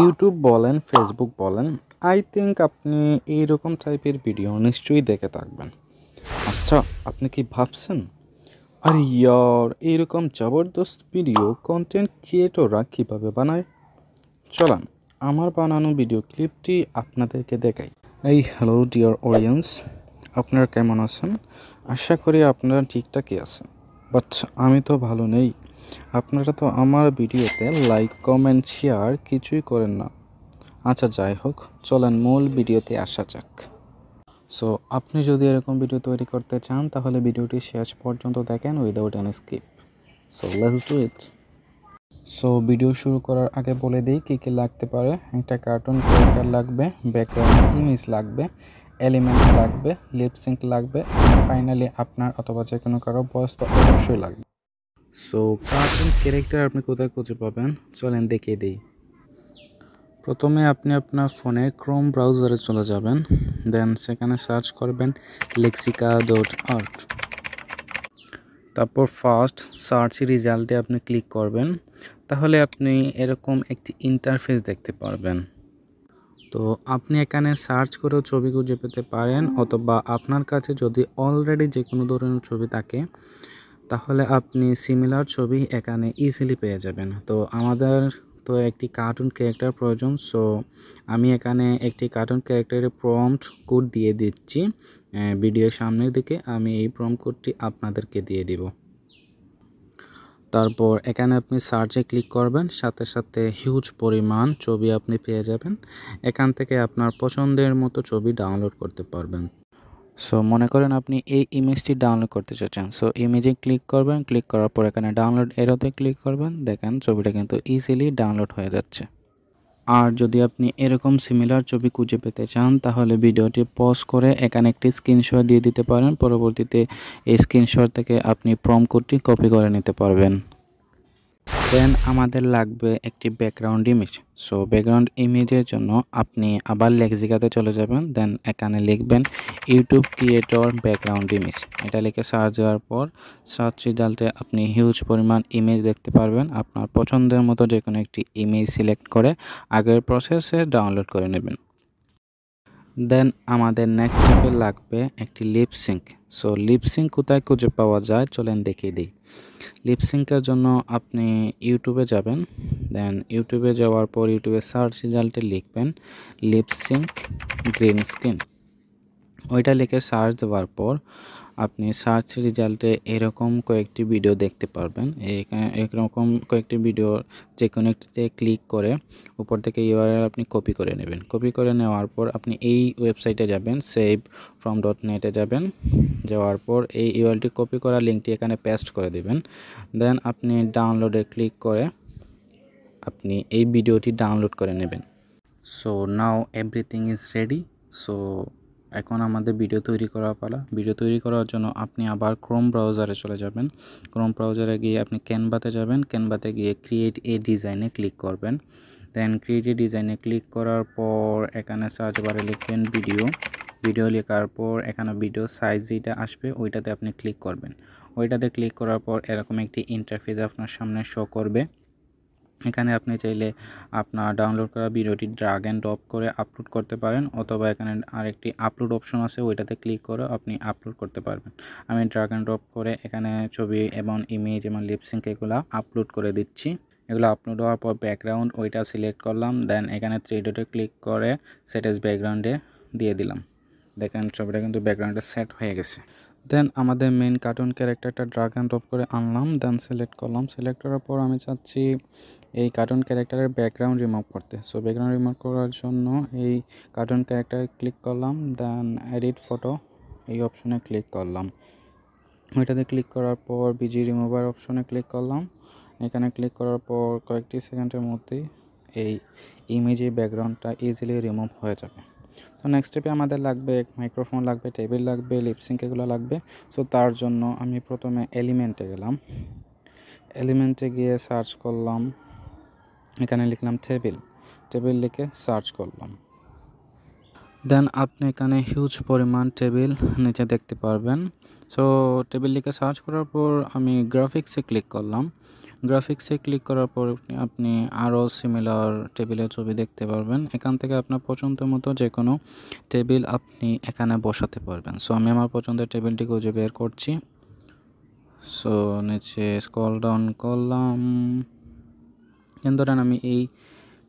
YouTube বলেন Facebook বলেন I think আপনি এইরকম টাইপের ভিডিও নিশ্চয়ই দেখে থাকবেন আচ্ছা আপনি কি ভাবছেন আর ইয়ার এইরকম জবরদস্ত ভিডিও কন্টেন্ট ক্রিয়েটররা কীভাবে বানায় চলান আমার বানানো ভিডিও ক্লিপটি আপনাদেরকে দেখাই এই হ্যালো ডিয়ার অডিয়েন্স আপনারা কেমন আছেন আশা করি আপনারা ঠিকঠাকই আছেন বাট আমি তো ভালো নেই আপনারা তো আমার ভিডিওতে লাইক কমেন্ট শেয়ার কিছুই করেন না আচ্ছা যাই হোক চলেন মূল ভিডিওতে আসা যাক সো আপনি যদি এরকম ভিডিও তৈরি করতে চান তাহলে ভিডিওটি শেষ পর্যন্ত দেখেন without an skip so let's do it so video শুরু করার আগে বলে দিই কী কী লাগতে পারে একটা কার্টুন ক্যারেক্টার লাগবে ব্যাকগ্রাউন্ড ইমেজ লাগবে এলিমেন্ট লাগবে লিপসিঙ্ক লাগবে ফাইনালি আপনার অথবা যে কোনো কারো বয়স তো অবশ্যই লাগবে সো কার্টুন ক্যারেক্টার আপনি কোথায় খুঁজে পাবেন চলেন দেখিয়ে দিই প্রথমে আপনি আপনার ফোনে ক্রোম ব্রাউজারে চলে যাবেন দেন সেখানে সার্চ করবেন লেক্সিকা ডট আর্ট তারপর ফার্স্ট সার্চ রেজাল্টে আপনি ক্লিক করবেন তাহলে আপনি এরকম একটি ইন্টারফেস দেখতে পারবেন তো আপনি এখানে সার্চ করেও ছবি খুঁজে পেতে পারেন অথবা আপনার কাছে যদি অলরেডি যে কোনো ধরনের ছবি থাকে তাহলে আপনি সিমিলার ছবি এখানে ইজিলি পেয়ে যাবেন তো আমাদের তো একটি কার্টুন ক্যারেক্টার প্রয়োজন সো আমি এখানে একটি কার্টুন ক্যারেক্টারের প্রম্পট কোড দিয়ে দিচ্ছি ভিডিওর সামনের দিকে আমি এই প্রম কোডটি আপনাদেরকে দিয়ে দিব তারপর এখানে আপনি সার্চে ক্লিক করবেন সাথে সাথে হিউজ পরিমাণ ছবি আপনি পেয়ে যাবেন এখান থেকে আপনার পছন্দের মতো ছবি ডাউনলোড করতে পারবেন সো মনে করেন আপনি এই ইমেজটি ডাউনলোড করতে চাচ্ছেন সো ইমেজে ক্লিক করবেন ক্লিক করার পর এখানে ডাউনলোড এরোতে ক্লিক করবেন দেখেন ছবিটা কিন্তু ইজিলি ডাউনলোড হয়ে যাচ্ছে আর যদি আপনি এরকম সিমিলার ছবি খুঁজে পেতে চান তাহলে ভিডিওটি পজ করে এখানে একটি স্ক্রিনশট দিয়ে দিতে পারেন পরবর্তীতে এই স্ক্রিনশট থেকে আপনি প্রম কোডটি কপি করে নিতে পারবেন দেন আমাদের লাগবে একটি ব্যাকগ্রাউন্ড ইমেজ সো ব্যাকগ্রাউন্ড ইমেজের জন্য আপনি আবার লেক্সিকাতে চলে যাবেন দেন এখানে লিখবেন ইউটিউব ক্রিয়েটর ব্যাকগ্রাউন্ড ইমেজ এটা লিখে সার্চ দেওয়ার পর সার্চ রেজাল্টে আপনি হিউজ পরিমাণ ইমেজ দেখতে পারবেন আপনার পছন্দের মতো যে কোনো একটি ইমেজ সিলেক্ট করে আগের প্রসেসে ডাউনলোড করে নেবেন দেন আমাদের নেক্সট স্টেপে লাগবে একটি লিপসিঙ্ক সো লিপসিঙ্ক কোথায় খুঁজে পাওয়া যায় চলেন দেখিয়ে দিই লিপসিঙ্কের জন্য আপনি ইউটিউবে যাবেন দেন ইউটিউবে যাওয়ার পর ইউটিউবে সার্চ রেজাল্টে লিখবেন লিপসিঙ্ক গ্রিন স্কিন ওইটা লিখে সার্চ দেওয়ার পর আপনি সার্চ রেজাল্টে এরকম কয়েকটি ভিডিও দেখতে পারবেন এরকম কয়েকটি ভিডিও যে কোনো একটিতে ক্লিক করে উপর থেকে ইউআরএল আপনি কপি করে নেবেন কপি করে নেওয়ার পর আপনি এই ওয়েবসাইটে যাবেন সেভ ফ্রম ডট নেটে যাবেন যাওয়ার পর এই ইউআরএলটি কপি করা লিঙ্কটি এখানে পেস্ট করে দেবেন দেন আপনি ডাউনলোডে ক্লিক করে আপনি এই ভিডিওটি ডাউনলোড করে নেবেন so now everything is ready so এখন আমাদের ভিডিও তৈরি করা পালা ভিডিও তৈরি করার জন্য আপনি আবার ক্রোম ব্রাউজারে চলে যাবেন ক্রোম ব্রাউজারে গিয়ে আপনি ক্যানভাতে যাবেন ক্যানভাতে গিয়ে ক্রিয়েট এ ডিজাইনে ক্লিক করবেন দেন ক্রিয়েট এ ডিজাইনে ক্লিক করার পর এখানে সার্চ বারে লিখবেন ভিডিও ভিডিও লেখার পর এখানে ভিডিও সাইজ যেটা আসবে ওইটাতে আপনি ক্লিক করবেন ওইটাতে ক্লিক করার পর এরকম একটি ইন্টারফেস আপনার সামনে শো করবে এখানে আপনি চাইলে আপনার ডাউনলোড করা ভিডিওটি ড্রাগ অ্যান্ড ড্রপ করে আপলোড করতে পারেন অথবা এখানে আরেকটি আপলোড অপশন আছে ওইটাতে ক্লিক করে আপনি আপলোড করতে পারবেন আমি ড্রাগ অ্যান্ড ড্রপ করে এখানে ছবি এবং ইমেজ এবং লিপসিঙ্ক এগুলো আপলোড করে দিচ্ছি এগুলো আপলোড হওয়ার পর ব্যাকগ্রাউন্ড ওইটা সিলেক্ট করলাম দেন এখানে থ্রি ডটে ক্লিক করে সেটেজ ব্যাকগ্রাউন্ডে দিয়ে দিলাম দেখেন ছবিটা কিন্তু ব্যাকগ্রাউন্ডে সেট হয়ে গেছে দেন আমাদের মেন কার্টুন ক্যারেক্টারটা ড্রাগ অ্যান্ড ড্রপ করে আনলাম দেন সিলেক্ট করলাম সিলেক্ট করার পর আমি চাচ্ছি এই কার্টুন ক্যারেক্টারের ব্যাকগ্রাউন্ড রিমুভ করতে সো ব্যাকগ্রাউন্ড রিমুভ করার জন্য এই কার্টুন ক্যারেক্টারে ক্লিক করলাম দেন এডিট ফটো এই অপশনে ক্লিক করলাম ওইটাতে ক্লিক করার পর বিজি রিমুভার অপশনে ক্লিক করলাম এখানে ক্লিক করার পর কয়েকটি সেকেন্ডের মধ্যেই এই ইমেজের ব্যাকগ্রাউন্ডটা ইজিলি রিমুভ হয়ে যাবে তো নেক্সট স্টেপে আমাদের লাগবে মাইক্রোফোন লাগবে টেবিল লাগবে লিপসিঙ্ক এগুলো লাগবে সো তার জন্য আমি প্রথমে এলিমেন্টে গেলাম এলিমেন্টে গিয়ে সার্চ করলাম এখানে লিখলাম টেবিল টেবিল লিখে সার্চ করলাম দেন আপনি এখানে হিউজ পরিমাণ টেবিল নিচে দেখতে পারবেন সো টেবিল লিখে সার্চ করার পর আমি গ্রাফিক্সে ক্লিক করলাম গ্রাফিক্সে ক্লিক করার পর আপনি আরও সিমিলার টেবিলের ছবি দেখতে পারবেন এখান থেকে আপনার পছন্দ মতো যে কোনো টেবিল আপনি এখানে বসাতে পারবেন সো আমি আমার পছন্দের টেবিলটি খুঁজে বের করছি সো নিচে স্কল ডাউন করলাম যেন ধরেন আমি এই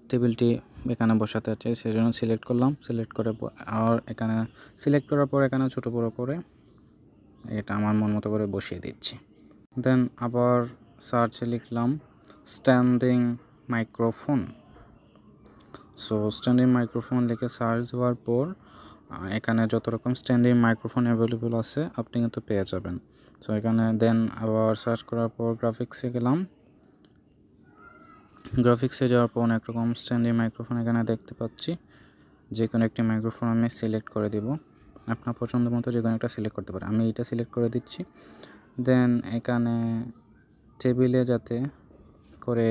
টেবিলটি এখানে বসাতে চাই সেই জন্য সিলেক্ট করলাম সিলেক্ট করে আর এখানে সিলেক্ট করার পর এখানে ছোটো বড়ো করে এটা আমার মন মতো করে বসিয়ে দিচ্ছি দেন আবার সার্চে লিখলাম standing microphone so standing microphone লিখে সার্চ দেওয়ার পর এখানে যত রকম স্ট্যান্ডিং মাইক্রোফোন অ্যাভেলেবল আছে আপনি কিন্তু পেয়ে যাবেন সো এখানে দেন আবার সার্চ করার পর গ্রাফিক্সে গেলাম গ্রাফিক্সে যাওয়ার পর অনেক রকম স্ট্যান্ডিং মাইক্রোফোন এখানে দেখতে পাচ্ছি যে কোনো একটি মাইক্রোফোন আমি সিলেক্ট করে দিব আপনার পছন্দ মতো যে কোনো একটা সিলেক্ট করতে পারেন আমি এটা সিলেক্ট করে দিচ্ছি দেন এখানে টেবিলে যাতে করে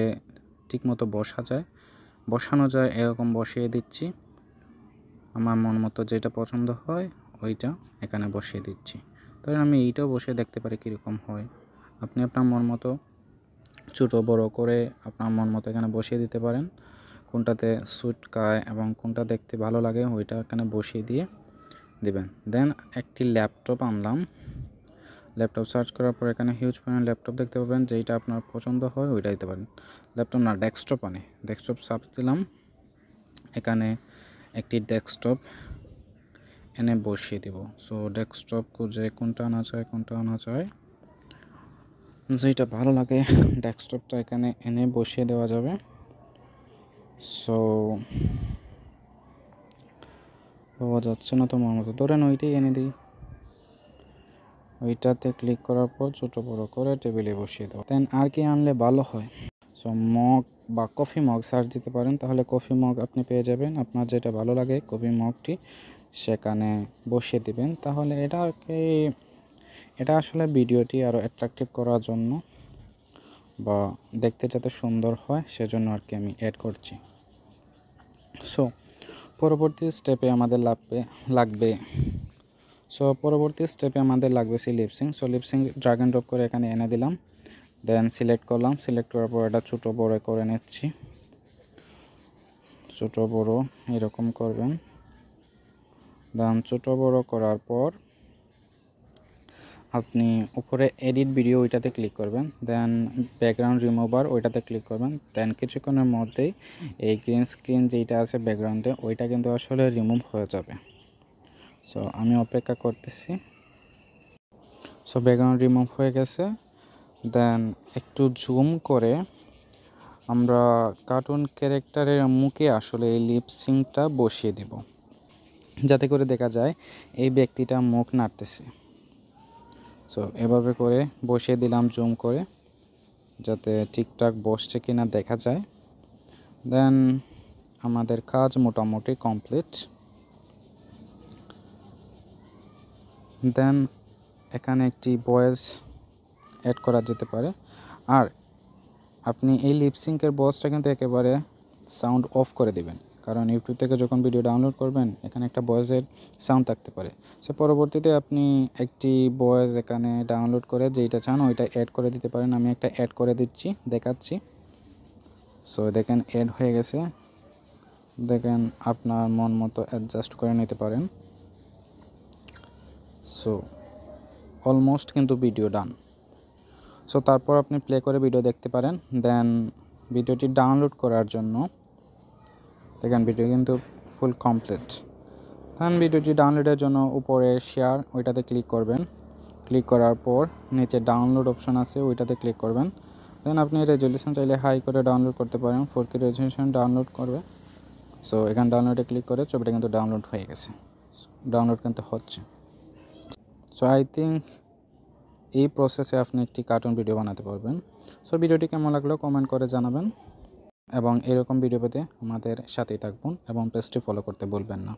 ঠিকমতো বসা যায় বসানো যায় এরকম বসিয়ে দিচ্ছি আমার মন মতো যেটা পছন্দ হয় ওইটা এখানে বসিয়ে দিচ্ছি তাহলে আমি এইটাও বসিয়ে দেখতে পারি কীরকম হয় আপনি আপনার মন মতো ছোটো বড় করে আপনার মন মতো এখানে বসিয়ে দিতে পারেন কোনটাতে স্যুট খায় এবং কোনটা দেখতে ভালো লাগে ওইটা এখানে বসিয়ে দিয়ে দেবেন দেন একটি ল্যাপটপ আনলাম ল্যাপটপ সার্চ করার পর এখানে হিউজ পরিমাণে ল্যাপটপ দেখতে পাবেন যেইটা আপনার পছন্দ হয় ওইটা দিতে পারেন ল্যাপটপ না ডেস্কটপ আনে ডেস্কটপ সার্চ দিলাম এখানে একটি ডেস্কটপ এনে বসিয়ে দিব সো ডেস্কটপ খুঁজে কোনটা আনা চায় কোনটা আনা চায় যেটা ভালো লাগে ডেস্কটপটা এখানে এনে বসিয়ে দেওয়া যাবে সো পাওয়া যাচ্ছে না তোমার মতো ধরেন ওইটাই এনে দিই ওইটাতে ক্লিক করার পর ছোট বড় করে টেবিলে বসিয়ে দেবো দেন আর কি আনলে ভালো হয় সো মগ বা কফি মগ সার্চ দিতে পারেন তাহলে কফি মগ আপনি পেয়ে যাবেন আপনার যেটা ভালো লাগে কফি মগটি সেখানে বসিয়ে দিবেন তাহলে এটা কি এটা আসলে ভিডিওটি আরও অ্যাট্রাকটিভ করার জন্য বা দেখতে যাতে সুন্দর হয় সেজন্য আর কি আমি অ্যাড করছি সো পরবর্তী স্টেপে আমাদের লাগবে লাগবে সো পরবর্তী স্টেপে আমাদের লাগবে সি lipsync so lipsync drag and drop করে এখানে এনে দিলাম দেন সিলেক্ট করলাম সিলেক্ট করার পর এটা ছোটো বড়ো করে নিচ্ছি ছোটো বড়ো এরকম করবেন দেন ছোটো বড়ো করার পর আপনি উপরে এডিট ভিডিও ওইটাতে ক্লিক করবেন দেন ব্যাকগ্রাউন্ড রিমুভার ওইটাতে ক্লিক করবেন দেন কিছুক্ষণের মধ্যেই এই গ্রিন স্ক্রিন যেইটা আছে ব্যাকগ্রাউন্ডে ওইটা কিন্তু আসলে রিমুভ হয়ে যাবে সো আমি অপেক্ষা করতেছি সো ব্যাকগ্রাউন্ড রিমুভ হয়ে গেছে দেন একটু জুম করে আমরা কার্টুন ক্যারেক্টারের মুখে আসলে এই লিপসিংটা বসিয়ে দেব যাতে করে দেখা যায় এই ব্যক্তিটা মুখ নাড়তেছে সো এভাবে করে বসিয়ে দিলাম জুম করে যাতে ঠিকঠাক বসছে কিনা দেখা যায় দেন আমাদের কাজ মোটামুটি কমপ্লিট দেন এখানে একটি বয়েস অ্যাড করা যেতে পারে আর আপনি এই লিপসিঙ্কের বয়সটা কিন্তু একেবারে সাউন্ড অফ করে দেবেন কারণ ইউটিউব থেকে যখন ভিডিও ডাউনলোড করবেন এখানে একটা বয়েসের সাউন্ড থাকতে পারে সে পরবর্তীতে আপনি একটি বয়েস এখানে ডাউনলোড করে যেটা চান ওইটা অ্যাড করে দিতে পারেন আমি একটা অ্যাড করে দিচ্ছি দেখাচ্ছি সো দেখেন অ্যাড হয়ে গেছে দেখেন আপনার মন মতো অ্যাডজাস্ট করে নিতে পারেন সো অলমোস্ট কিন্তু ভিডিও ডান সো তারপর আপনি প্লে করে ভিডিও দেখতে পারেন দেন ভিডিওটি ডাউনলোড করার জন্য দেখেন ভিডিও কিন্তু ফুল কমপ্লিট দেন ভিডিওটি ডাউনলোডের জন্য উপরে শেয়ার ওইটাতে ক্লিক করবেন ক্লিক করার পর নিচে ডাউনলোড অপশন আছে ওইটাতে ক্লিক করবেন দেন আপনি রেজলিউশন চাইলে হাই করে ডাউনলোড করতে পারেন ফোর কে রেজলিউশন ডাউনলোড করবে সো এখানে ডাউনলোডে ক্লিক করে ছবিটা কিন্তু ডাউনলোড হয়ে গেছে ডাউনলোড কিন্তু হচ্ছে সো আই থিঙ্ক এই প্রসেসে আপনি একটি কার্টুন ভিডিও বানাতে পারবেন সো ভিডিওটি কেমন লাগলো কমেন্ট করে জানাবেন এবং এরকম ভিডিও পেতে আমাদের সাথেই থাকবেন এবং পেজটি ফলো করতে ভুলবেন না